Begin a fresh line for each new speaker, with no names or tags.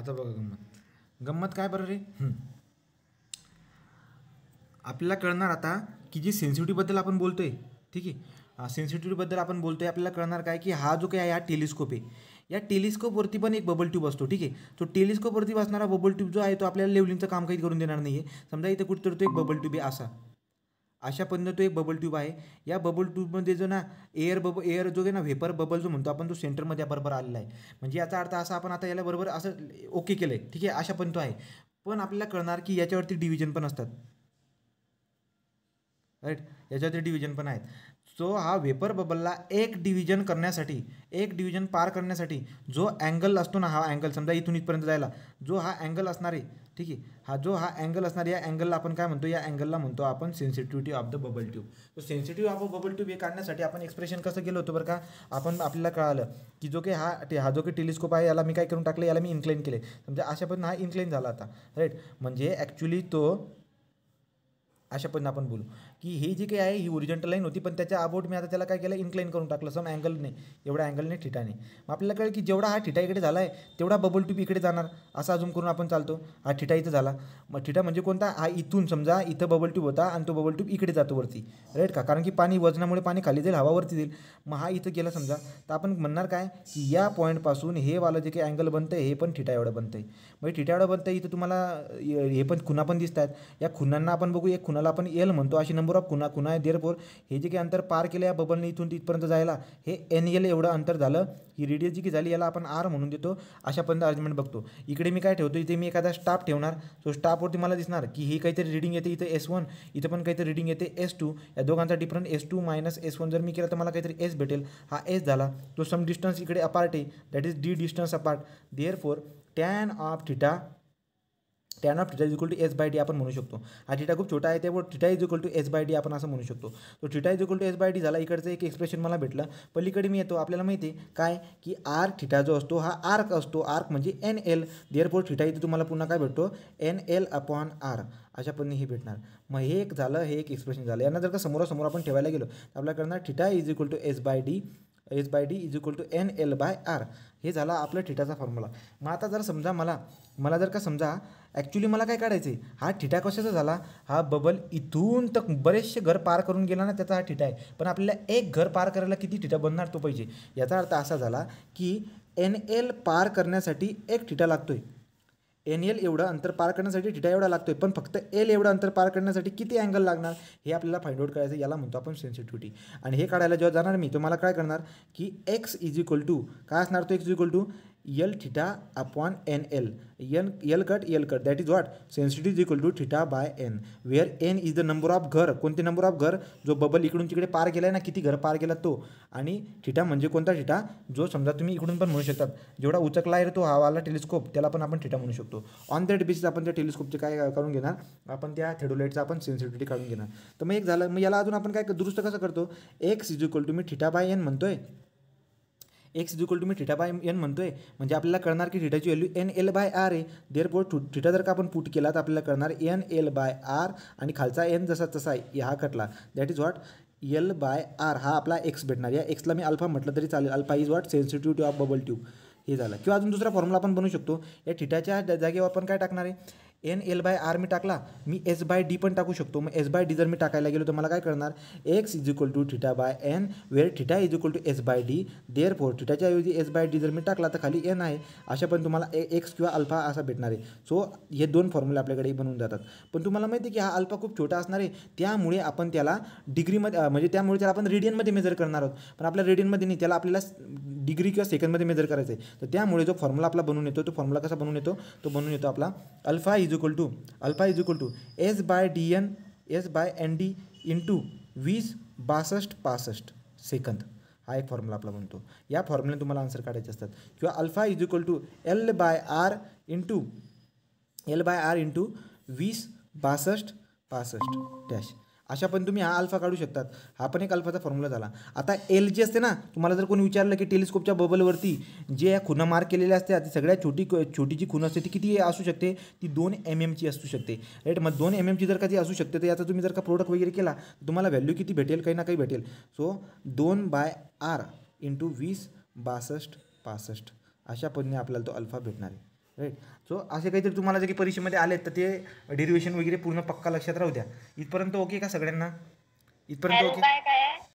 आता बघा गंमत गंमत काय बरं रे आपल्याला कळणार आता की जी सेन्सिटिव्हबद्दल आपण बोलतो आहे ठीक आहे सेन्सिटिव्हबद्दल आपण बोलतो आहे आपल्याला कळणार काय की हा जो काय आहे हा टेलिस्कोप आहे या टेलिस्कोपवरती पण एक बबल ट्यूब असतो ठीक आहे तो टेलिस्कोपवरती बसणारा बबल ट्यूब जो आहे तो आपल्याला लेवलिंगचं काम काही करून देणार नाही आहे समजा इथे कुठेतरी तो एक बबल ट्यूब आहे असा अशा पद्धतीनं तो एक बबल ट्यूब आहे या बबल ट्यूबमध्ये जो ना एअर बब एअर जो आहे ना व्हेपर बबल जो म्हणतो आपण तो सेंटरमध्ये बरोबर आलेला आहे म्हणजे याचा अर्थ असा आपण आता याला बरोबर असं ओके केलं आहे ठीक आहे अशा पण तो आहे पण आपल्याला कळणार की याच्यावरती डिव्हिजन पण असतात राईट याच्यावरती डिव्हिजन पण आहेत सो हा वेपर बबलला एक डिव्हिजन करण्यासाठी एक डिव्हिजन पार करण्यासाठी जो अँगल असतो ना हा अँगल समजा इथून इथपर्यंत जायला जो हा अँगल असणार आहे ठीक आहे हा जो हा अँगल असणार या अँगलला आपण काय म्हणतो या अँगलला म्हणतो आपण sensitivity of the bubble tube तो sensitive of a bubble tube हे काढण्यासाठी आपण एक्सप्रेशन कसं केलं होतं बरं का आपण आपल्याला कळालं की जो काही हा हा जो काही टेलिस्कोप आहे याला मी काय करून टाकले याला मी इन्क्लाईन केले म्हणजे अशा पण हा इन्क्लाईन झाला आता राईट म्हणजे ॲक्च्युली तो अशा पण आपण बोलू की हे जी काही आहे ही ओरिजिनल लाईन होती पण त्याच्या अबाउट मी आता त्याला काय केलं इन्क्लाईन करून टाकलं सम अँगल नाही अँगलने नाही मग आपल्याला कळेल की जेवढा हा ठिठा इकडे झाला आहे तेवढा बबल ट्यूब इकडे जाणार असा अजून करून आपण चालतो हा ठिठा इथं झाला मग ठिठा म्हणजे कोणता हा इथून समजा इथं बबल ट्यूब होता आणि तो बबल ट्यूब इकडे जातो वरती राईट का कारण की पाणी वजनामुळे पाणी खाली जाईल हवावरती जाईल मग हा इथं गेला समजा तर आपण म्हणणार काय की या पॉईंटपासून हे वालं जे काही अँगल बनतं हे पण ठिठा एवढं बनतं आहे म्हणजे ठिठा एवढं बनतं इथं तुम्हाला हे पण खुना पण दिसत आहेत या खुणांना आपण बघू एक खुना कुणाला आपण एल म्हणतो अशी नंबर ऑफ कुणा कुणा आहे फोर हे जे काही अंतर पार केलं या बबलने इथून तिथपर्यंत जायला हे एन एल एवढं अंतर झालं ही रेडियस जी की झाली याला आपण आर म्हणून देतो अशा पर्यंत अरेंजमेंट बघतो इकडे मी काय ठेवतो इथे मी एखादा स्टाफ ठेवणार सो स्टाफवरती मला दिसणार की ही काहीतरी रिडिंग येते इथं एस वन इथं पण काहीतरी रिडिंग येते एस टू या दोघांचा different S two minus S one जर मी केला तर मला काहीतरी एस भेटेल हा एस झाला तो सम डिस्टन्स इकडे अपार्ट आहे that is D distance apart therefore tan of theta tan of theta is equal to S by D आपण म्हणू शकतो हा थिटा खूप छोटा आहे त्यामुळे theta is equal to S by D आपण असं म्हणू शकतो तो theta is equal to S by D झाला इकडचं एक एक्सप्रेशन मला भेटलं पलीकडे मी येतो आपल्याला माहिती आहे काय की आर थिटा जो असतो हा आर्क असतो आर्क म्हणजे एन एल देअरफोर थिटा इथे तुम्हाला पुन्हा काय भेटतो एन एल अपॉन आर अशा पण हे भेटणार मग हे एक झालं हे एक एक्सप्रेशन झालं यांना जर का समोरासमोर आपण ठेवायला गेलो तर आपल्याकडनं theta is equal to S by D H by D is equal to N L by R हे झाला आपलं ठिटाचा फॉर्म्युला मग आता जर समजा मला मला जर का समजा ॲक्च्युली मला काय काढायचं आहे हा ठिटा कशाचा झाला हा बबल इथून तर बरेचसे घर पार करून गेला ना त्याचा हा ठिटा आहे पण आपल्याला एक घर पार करायला किती ठिटा बनणार तो पाहिजे याचा अर्थ असा झाला की एन एल पार करण्यासाठी एक ठिटा लागतो आहे एन एल एवढं अंतर पार करण्यासाठी डिटा एवढा लागतोय पण फक्त एल एवढं अंतर पार करण्यासाठी किती अँगल लागणार हे आपल्याला फाइंड आउट करायचं याला म्हणतो आपण सेन्सिटिव्हिटी आणि हे काढायला जेव्हा जाणार मी तुम्हाला काय करणार की एक्स इज इक्वल टू काय असणार तो X equal to L theta upon N L N L cut L cut that is what sensitive is equal to theta by N where N is the number of घर कोणते number of घर जो bubble इकडून तिकडे पार गेला आहे ना किती घर पार गेला तो आणि थिटा म्हणजे कोणता थिटा जो समजा तुम्ही इकडून पण म्हणू शकतात जेवढा उचकला आहे तो वाला टेलिस्कोप त्याला पण आपण थिटा म्हणू शकतो ऑन दॅट बेसिस आपण त्या टेलिस्कोपचे काय करून घेणार आपण त्या थेडोलाईटचा आपण सेन्सिटिव्हिटी काढून घेणार तर मग एक झालं मग याला अजून आपण काय दुरुस्त कसं करतो एक्स इज इक्वल टू मी थिटा बाय एन म्हणतोय एक्स इज इक्वल टू मी थिटा बाय एन म्हणतो आहे म्हणजे आपल्याला कळणार की थिटाची value N L by R आहे देअर बोर थिटा जर का आपण पुट केला तर आपल्याला कळणार एन एल बाय आर आणि खालचा एन जसा तसा आहे हा कटला that is what L by R हा आपला एक्स भेटणार या एक्सला मी अल्फा म्हटलं तरी चालेल alpha is what sensitivity of bubble tube हे झालं किंवा अजून दुसरा फॉर्म्युला आपण बनवू शकतो या थिटाच्या जागेवर आपण काय टाकणार आहे एन एल बाय आर मी टाकला मी एस बाय डी पण टाकू शकतो मग एस बाय डी जर मी टाकायला गेलो तर मला काय करणार X is equal to theta by N where theta is equal to S by D therefore थिटाच्या ऐवजी एस बाय डी जर मी टाकला तर खाली एन आहे अशा पण तुम्हाला ए एक्स किंवा अल्फा असा भेटणार आहे सो हे दोन फॉर्म्युले आपल्याकडे बनवून जातात पण तुम्हाला माहिती आहे की हा अल्फा खूप छोटा असणार आहे त्यामुळे आपण त्याला डिग्रीमध्ये म्हणजे त्यामुळे त्याला आपण रेडियनमध्ये मेजर करणार आहोत पण आपल्या रेडियनमध्ये नाही त्याला आपल्याला डिग्री किंवा सेकंडमध्ये मेजर करायचं आहे तर त्यामुळे जो फॉर्म्युला आपला बनवून येतो तो फॉर्म्युला कसा बनवून येतो तो बनवून येतो आपला alpha is is equal to alpha is equal to S by D N S by N D into वीस बासष्ट पासष्ट सेकंद हा एक फॉर्म्युला आपला म्हणतो या फॉर्म्युला तुम्हाला आन्सर काढायचे असतात किंवा alpha is equal to L by R into L by R into वीस बासष्ट पासष्ट डॅश अशा पण तुम्ही हा अल्फा काढू शकतात हा पण एक अल्फाचा फॉर्म्युला झाला आता एल जी असते ना तुम्हाला जर कोणी विचारलं की टेलिस्कोपच्या बबलवरती जे खुना मार्क केलेल्या असतात ती सगळ्यात छोटी छोटी जी खुणा असते ती किती असू शकते ती दोन एम एमची असू शकते राईट मग दोन एम एमची जर का ती असू शकते तर याचा तुम्ही जर का प्रोडक्ट वगैरे केला तर तुम्हाला व्हॅल्यू किती भेटेल काही ना काही भेटेल सो दोन बाय आर इंटू वीस बासष्ट पासष्ट अशा पद्धतीने आपल्याला तो अल्फा भेटणार आहे राईट सो असे काहीतरी तुम्हाला जर परीक्षेमध्ये आले तर ते डेरिवेशन वगैरे पूर्ण पक्का लक्षात राहू द्या इथपर्यंत ओके का सगळ्यांना इथपर्यंत ओके